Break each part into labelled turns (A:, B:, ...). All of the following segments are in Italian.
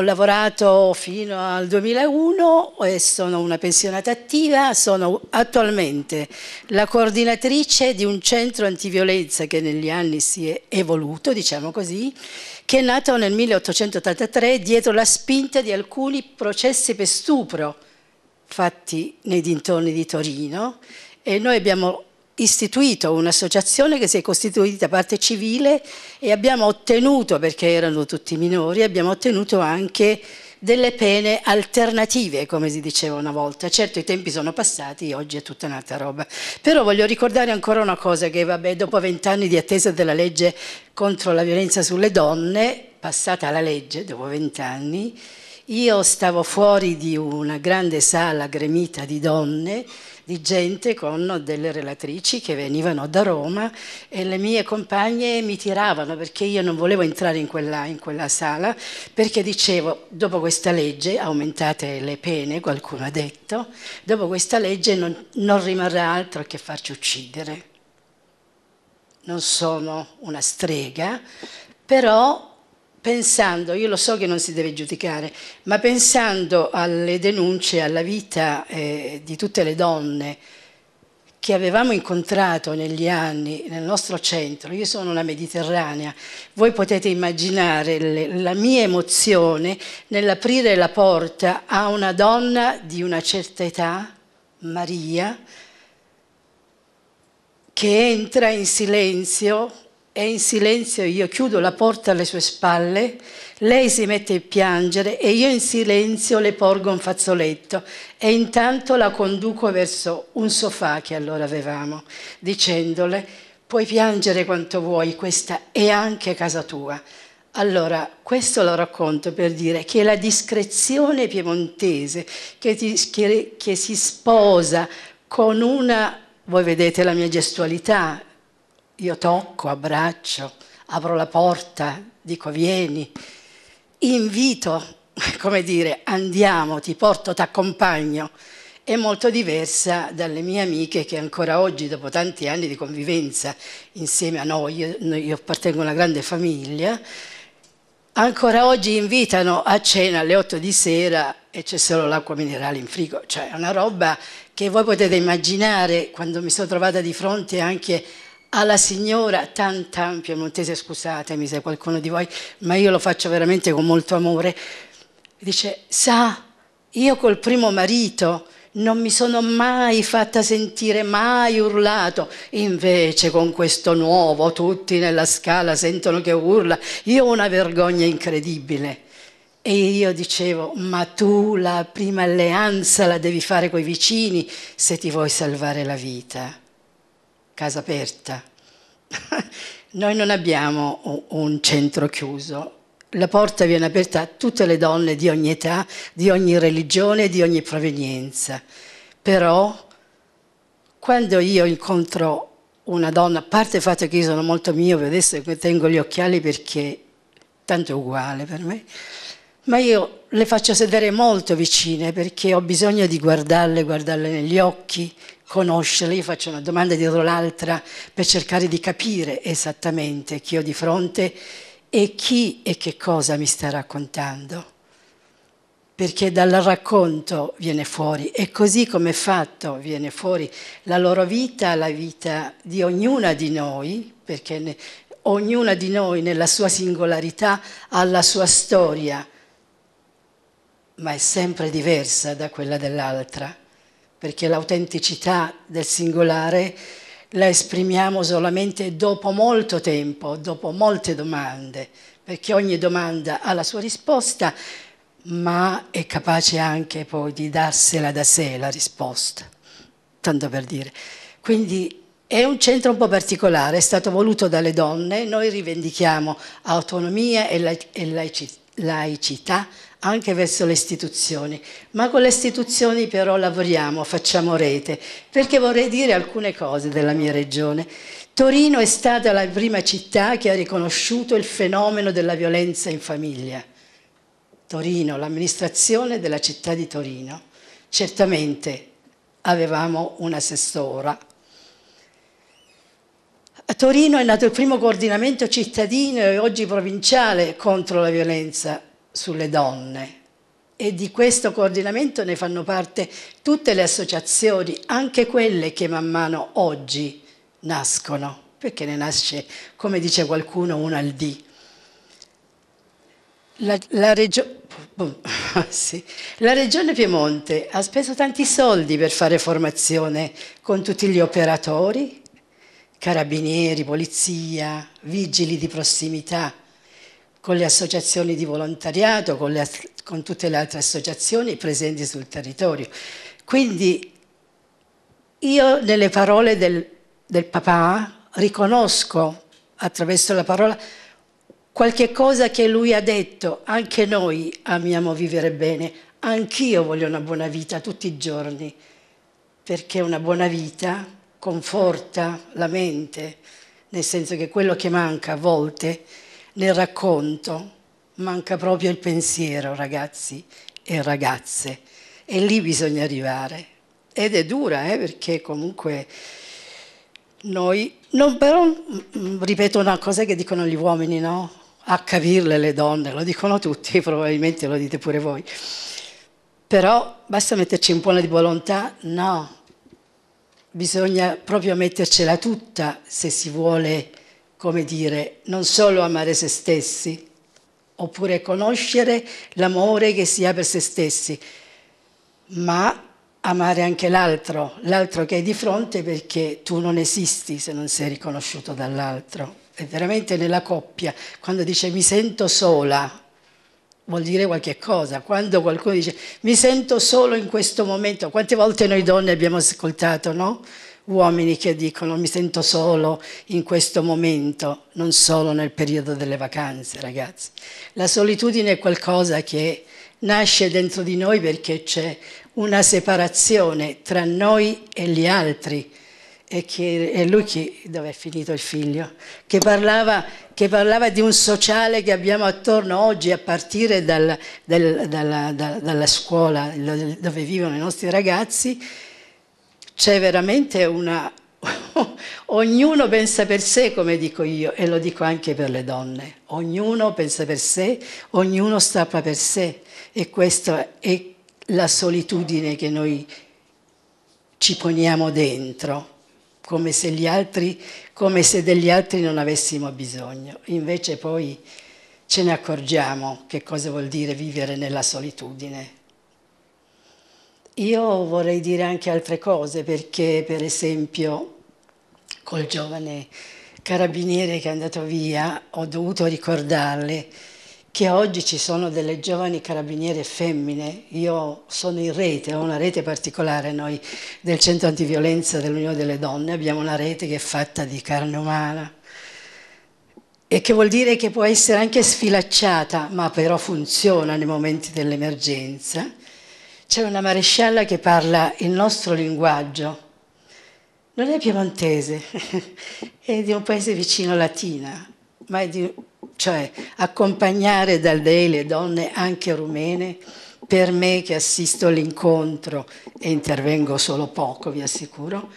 A: Ho lavorato fino al 2001 e sono una pensionata attiva, sono attualmente la coordinatrice di un centro antiviolenza che negli anni si è evoluto, diciamo così, che è nato nel 1883 dietro la spinta di alcuni processi per stupro fatti nei dintorni di Torino e noi abbiamo istituito un'associazione che si è costituita parte civile e abbiamo ottenuto, perché erano tutti minori, abbiamo ottenuto anche delle pene alternative, come si diceva una volta. Certo i tempi sono passati, oggi è tutta un'altra roba. Però voglio ricordare ancora una cosa che, vabbè, dopo vent'anni di attesa della legge contro la violenza sulle donne, passata la legge dopo vent'anni, io stavo fuori di una grande sala gremita di donne di gente con delle relatrici che venivano da Roma e le mie compagne mi tiravano perché io non volevo entrare in quella, in quella sala perché dicevo dopo questa legge aumentate le pene, qualcuno ha detto, dopo questa legge non, non rimarrà altro che farci uccidere. Non sono una strega, però pensando, io lo so che non si deve giudicare, ma pensando alle denunce alla vita eh, di tutte le donne che avevamo incontrato negli anni nel nostro centro, io sono una mediterranea, voi potete immaginare le, la mia emozione nell'aprire la porta a una donna di una certa età, Maria, che entra in silenzio e in silenzio io chiudo la porta alle sue spalle, lei si mette a piangere e io in silenzio le porgo un fazzoletto e intanto la conduco verso un sofà che allora avevamo, dicendole puoi piangere quanto vuoi, questa è anche casa tua. Allora, questo lo racconto per dire che la discrezione piemontese che, ti, che, che si sposa con una, voi vedete la mia gestualità, io tocco, abbraccio, apro la porta, dico vieni, invito, come dire, andiamo, ti porto, ti accompagno, è molto diversa dalle mie amiche che ancora oggi, dopo tanti anni di convivenza insieme a noi, io, io appartengo a una grande famiglia, ancora oggi invitano a cena alle 8 di sera e c'è solo l'acqua minerale in frigo, cioè è una roba che voi potete immaginare quando mi sono trovata di fronte anche a alla signora tan tan piemontese, scusatemi se qualcuno di voi, ma io lo faccio veramente con molto amore, dice, sa, io col primo marito non mi sono mai fatta sentire, mai urlato, invece con questo nuovo tutti nella scala sentono che urla, io ho una vergogna incredibile. E io dicevo, ma tu la prima alleanza la devi fare coi vicini se ti vuoi salvare la vita casa aperta. Noi non abbiamo un centro chiuso, la porta viene aperta a tutte le donne di ogni età, di ogni religione, di ogni provenienza. Però quando io incontro una donna, a parte il fatto che io sono molto mio, adesso tengo gli occhiali perché tanto è uguale per me, ma io le faccio sedere molto vicine perché ho bisogno di guardarle, guardarle negli occhi, io faccio una domanda dietro l'altra per cercare di capire esattamente chi ho di fronte e chi e che cosa mi sta raccontando. Perché dal racconto viene fuori, e così come è fatto viene fuori la loro vita, la vita di ognuna di noi, perché ne, ognuna di noi nella sua singolarità ha la sua storia, ma è sempre diversa da quella dell'altra perché l'autenticità del singolare la esprimiamo solamente dopo molto tempo, dopo molte domande, perché ogni domanda ha la sua risposta, ma è capace anche poi di darsela da sé la risposta, tanto per dire. Quindi è un centro un po' particolare, è stato voluto dalle donne, noi rivendichiamo autonomia e laicità anche verso le istituzioni, ma con le istituzioni però lavoriamo, facciamo rete, perché vorrei dire alcune cose della mia regione. Torino è stata la prima città che ha riconosciuto il fenomeno della violenza in famiglia. Torino, l'amministrazione della città di Torino. Certamente avevamo un assessora. A Torino è nato il primo coordinamento cittadino e oggi provinciale contro la violenza sulle donne e di questo coordinamento ne fanno parte tutte le associazioni, anche quelle che man mano oggi nascono, perché ne nasce, come dice qualcuno, una al dì. La, la, regio... Boh, boh, sì. la, Regione Piemonte ha speso tanti soldi per fare formazione con tutti gli operatori, carabinieri, polizia, vigili di prossimità, con le associazioni di volontariato, con, le, con tutte le altre associazioni presenti sul territorio. Quindi io nelle parole del, del papà riconosco attraverso la parola qualche cosa che lui ha detto, anche noi amiamo vivere bene, anch'io voglio una buona vita tutti i giorni, perché una buona vita conforta la mente, nel senso che quello che manca a volte nel racconto manca proprio il pensiero, ragazzi e ragazze. E lì bisogna arrivare. Ed è dura, eh, perché comunque noi... Non però, mm, mm, ripeto una cosa che dicono gli uomini, no? A capirle le donne, lo dicono tutti, probabilmente lo dite pure voi. Però basta metterci un po' di volontà? No. Bisogna proprio mettercela tutta se si vuole come dire, non solo amare se stessi, oppure conoscere l'amore che si ha per se stessi, ma amare anche l'altro, l'altro che hai di fronte perché tu non esisti se non sei riconosciuto dall'altro. È veramente nella coppia, quando dice mi sento sola, vuol dire qualche cosa. Quando qualcuno dice mi sento solo in questo momento, quante volte noi donne abbiamo ascoltato, no? uomini che dicono mi sento solo in questo momento, non solo nel periodo delle vacanze, ragazzi. La solitudine è qualcosa che nasce dentro di noi perché c'è una separazione tra noi e gli altri. E, che, e lui che, dove è finito il figlio? Che parlava, che parlava, di un sociale che abbiamo attorno oggi a partire dal, del, dalla, da, dalla scuola dove vivono i nostri ragazzi c'è veramente una... Ognuno pensa per sé, come dico io, e lo dico anche per le donne. Ognuno pensa per sé, ognuno strappa per sé. E questa è la solitudine che noi ci poniamo dentro, come se, gli altri, come se degli altri non avessimo bisogno. Invece poi ce ne accorgiamo che cosa vuol dire vivere nella solitudine. Io vorrei dire anche altre cose perché per esempio col giovane carabiniere che è andato via ho dovuto ricordarle che oggi ci sono delle giovani carabiniere femmine, io sono in rete, ho una rete particolare noi del centro antiviolenza dell'Unione delle Donne, abbiamo una rete che è fatta di carne umana e che vuol dire che può essere anche sfilacciata, ma però funziona nei momenti dell'emergenza c'è una marescialla che parla il nostro linguaggio. Non è piemontese, è di un paese vicino Latina, ma è di, cioè accompagnare dal dei le donne anche rumene, per me che assisto all'incontro e intervengo solo poco, vi assicuro,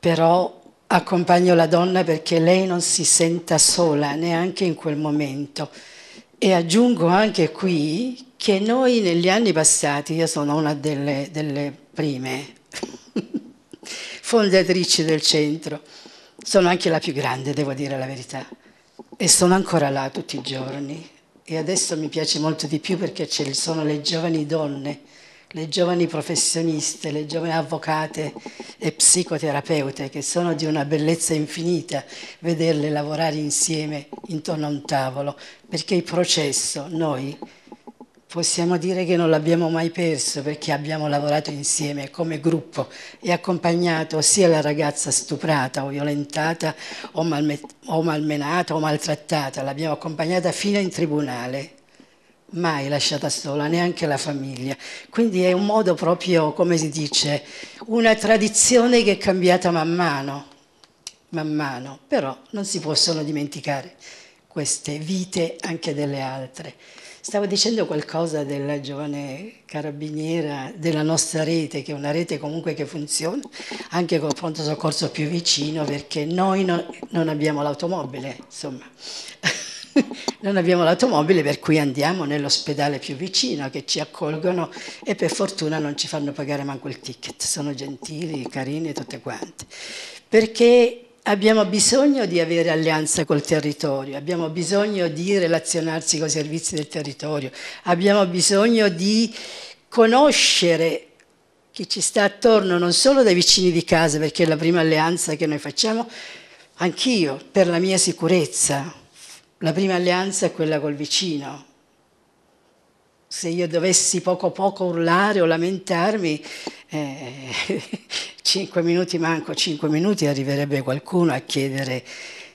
A: però accompagno la donna perché lei non si senta sola neanche in quel momento. E aggiungo anche qui che noi negli anni passati, io sono una delle, delle prime fondatrici del centro, sono anche la più grande, devo dire la verità, e sono ancora là tutti i giorni. E adesso mi piace molto di più perché ci sono le giovani donne, le giovani professioniste, le giovani avvocate e psicoterapeute che sono di una bellezza infinita vederle lavorare insieme intorno a un tavolo, perché il processo noi Possiamo dire che non l'abbiamo mai perso perché abbiamo lavorato insieme come gruppo e accompagnato sia la ragazza stuprata o violentata o, o malmenata o maltrattata, l'abbiamo accompagnata fino in tribunale, mai lasciata sola, neanche la famiglia. Quindi è un modo proprio, come si dice, una tradizione che è cambiata man mano, man mano, però non si possono dimenticare queste vite anche delle altre. Stavo dicendo qualcosa della giovane carabiniera della nostra rete, che è una rete comunque che funziona, anche con il pronto soccorso più vicino, perché noi no, non abbiamo l'automobile, insomma. non abbiamo l'automobile per cui andiamo nell'ospedale più vicino che ci accolgono e per fortuna non ci fanno pagare manco il ticket, sono gentili, carine tutte quante. Perché Abbiamo bisogno di avere alleanza col territorio, abbiamo bisogno di relazionarsi con i servizi del territorio, abbiamo bisogno di conoscere chi ci sta attorno, non solo dai vicini di casa, perché è la prima alleanza che noi facciamo, anch'io, per la mia sicurezza. La prima alleanza è quella col vicino, se io dovessi poco poco urlare o lamentarmi, eh, 5 minuti manco, cinque minuti arriverebbe qualcuno a chiedere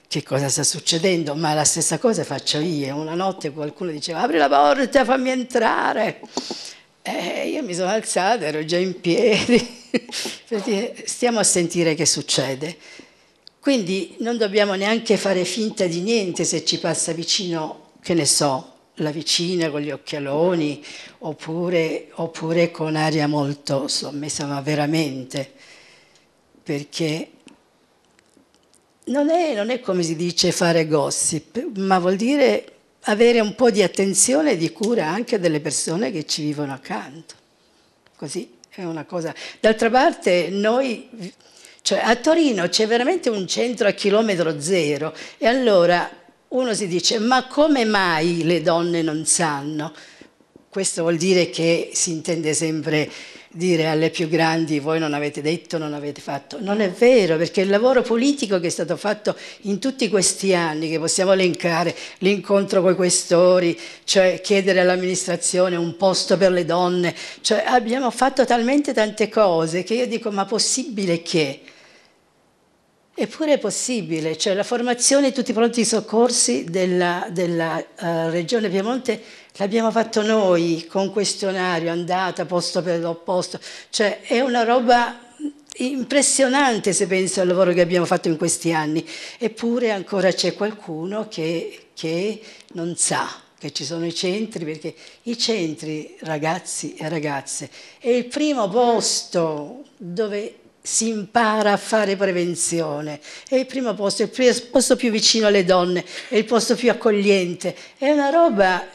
A: che cosa sta succedendo, ma la stessa cosa faccio io. Una notte qualcuno diceva apri la porta, fammi entrare. E eh, io mi sono alzata, ero già in piedi. Stiamo a sentire che succede. Quindi non dobbiamo neanche fare finta di niente se ci passa vicino, che ne so, la vicina con gli occhialoni oppure, oppure con aria molto sommessa, ma veramente, perché non è, non è come si dice fare gossip, ma vuol dire avere un po' di attenzione e di cura anche delle persone che ci vivono accanto. Così è una cosa. D'altra parte noi, cioè a Torino c'è veramente un centro a chilometro zero e allora uno si dice ma come mai le donne non sanno? Questo vuol dire che si intende sempre dire alle più grandi voi non avete detto, non avete fatto. Non è vero, perché il lavoro politico che è stato fatto in tutti questi anni, che possiamo elencare, l'incontro con i questori, cioè chiedere all'amministrazione un posto per le donne, cioè abbiamo fatto talmente tante cose che io dico ma possibile che? Eppure è possibile, cioè la formazione di tutti i pronti soccorsi della, della uh, Regione Piemonte l'abbiamo fatto noi con questionario, andata posto per l'opposto, cioè è una roba impressionante se penso al lavoro che abbiamo fatto in questi anni, eppure ancora c'è qualcuno che, che non sa che ci sono i centri, perché i centri, ragazzi e ragazze, è il primo posto dove si impara a fare prevenzione. È il primo posto, il posto più vicino alle donne, è il posto più accogliente. È una roba...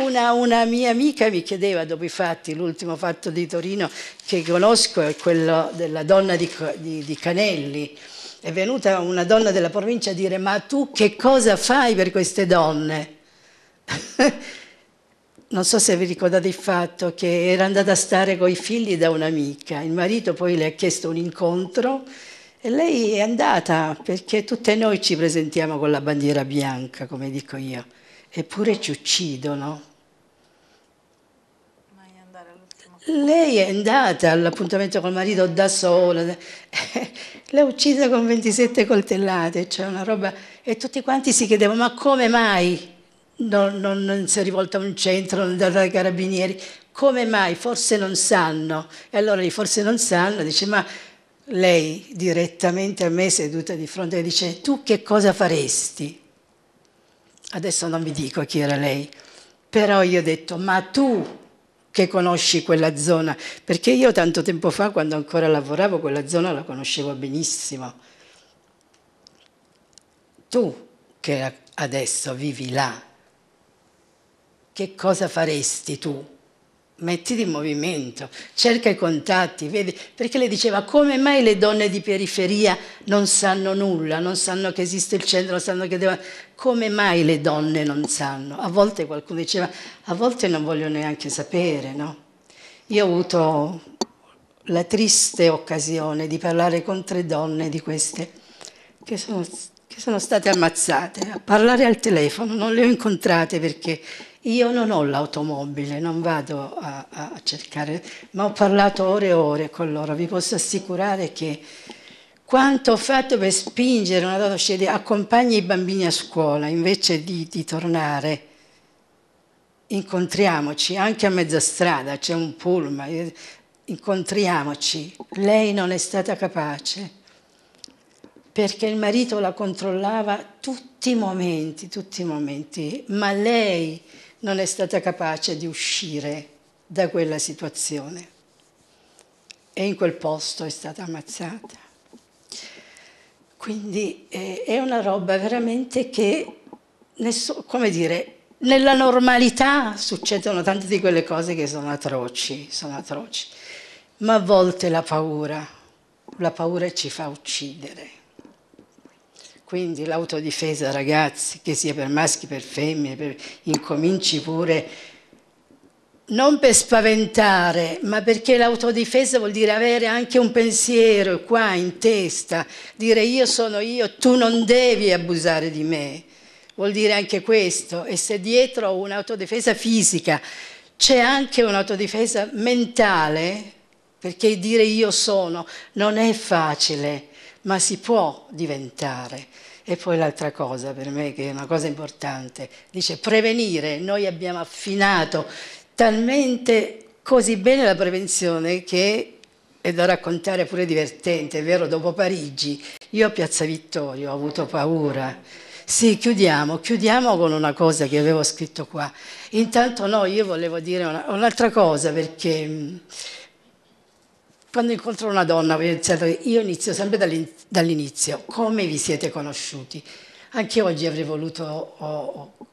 A: Una, una mia amica mi chiedeva dopo i fatti, l'ultimo fatto di Torino che conosco è quello della donna di, di, di Canelli. È venuta una donna della provincia a dire ma tu che cosa fai per queste donne? non so se vi ricordate il fatto che era andata a stare con i figli da un'amica, il marito poi le ha chiesto un incontro e lei è andata perché tutte noi ci presentiamo con la bandiera bianca, come dico io, eppure ci uccidono. Lei è andata all'appuntamento col marito da sola, l'ha uccisa con 27 coltellate, cioè una roba, e tutti quanti si chiedevano ma come mai? non, non, non si è rivolto a un centro, non è andato dai carabinieri. Come mai? Forse non sanno. E allora lì forse non sanno, dice ma lei direttamente a me seduta di fronte e dice tu che cosa faresti? Adesso non vi dico chi era lei, però io ho detto ma tu che conosci quella zona, perché io tanto tempo fa quando ancora lavoravo quella zona la conoscevo benissimo. Tu che adesso vivi là che cosa faresti tu? Mettiti in movimento, cerca i contatti, vedi, perché le diceva come mai le donne di periferia non sanno nulla, non sanno che esiste il centro, non sanno che devono... Come mai le donne non sanno? A volte qualcuno diceva, a volte non voglio neanche sapere, no? Io ho avuto la triste occasione di parlare con tre donne di queste che sono, che sono state ammazzate, a parlare al telefono, non le ho incontrate perché io non ho l'automobile, non vado a, a, cercare, ma ho parlato ore e ore con loro. Vi posso assicurare che quanto ho fatto per spingere una donna, cioè, accompagni i bambini a scuola invece di, di tornare, incontriamoci anche a mezza strada, c'è un pullman, eh, incontriamoci. Lei non è stata capace perché il marito la controllava tutti i momenti, tutti i momenti, ma lei non è stata capace di uscire da quella situazione e in quel posto è stata ammazzata. Quindi eh, è una roba veramente che, nessun, come dire, nella normalità succedono tante di quelle cose che sono atroci, sono atroci, ma a volte la paura, la paura ci fa uccidere. Quindi l'autodifesa, ragazzi, che sia per maschi, per femmine, per... incominci pure, non per spaventare, ma perché l'autodifesa vuol dire avere anche un pensiero qua in testa, dire io sono io, tu non devi abusare di me. Vuol dire anche questo, e se dietro un'autodifesa fisica c'è anche un'autodifesa mentale, perché dire io sono non è facile ma si può diventare. E poi l'altra cosa per me che è una cosa importante, dice prevenire, noi abbiamo affinato talmente così bene la prevenzione che è da raccontare pure divertente, è vero, dopo Parigi, io a Piazza Vittorio ho avuto paura. Sì, chiudiamo, chiudiamo con una cosa che avevo scritto qua. Intanto no, io volevo dire una, un'altra cosa perché quando incontro una donna, io inizio sempre dall'inizio, come vi siete conosciuti? Anche oggi avrei voluto oh, oh,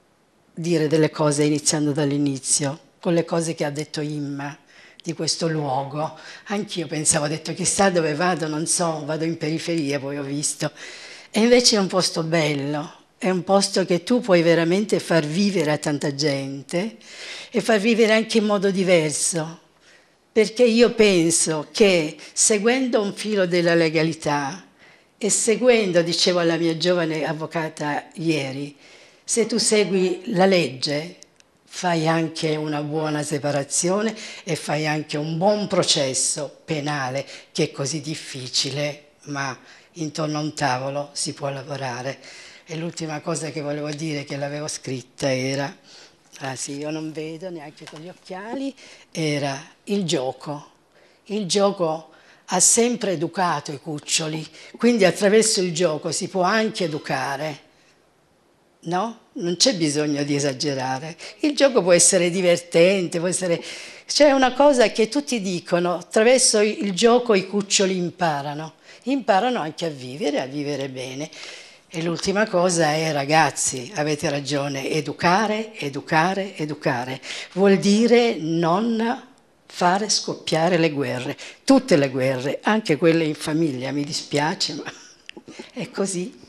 A: dire delle cose iniziando dall'inizio, con le cose che ha detto Imma di questo luogo. Anch'io pensavo, ho detto chissà dove vado, non so, vado in periferia, poi ho visto. E invece è un posto bello, è un posto che tu puoi veramente far vivere a tanta gente e far vivere anche in modo diverso perché io penso che seguendo un filo della legalità e seguendo, dicevo alla mia giovane avvocata ieri, se tu segui la legge fai anche una buona separazione e fai anche un buon processo penale che è così difficile, ma intorno a un tavolo si può lavorare. E l'ultima cosa che volevo dire, che l'avevo scritta, era ah sì, io non vedo neanche con gli occhiali, era il gioco. Il gioco ha sempre educato i cuccioli, quindi attraverso il gioco si può anche educare. No? Non c'è bisogno di esagerare. Il gioco può essere divertente, può essere... C'è una cosa che tutti dicono, attraverso il gioco i cuccioli imparano. Imparano anche a vivere, a vivere bene. E l'ultima cosa è ragazzi, avete ragione, educare, educare, educare. Vuol dire non fare scoppiare le guerre, tutte le guerre, anche quelle in famiglia, mi dispiace, ma è così.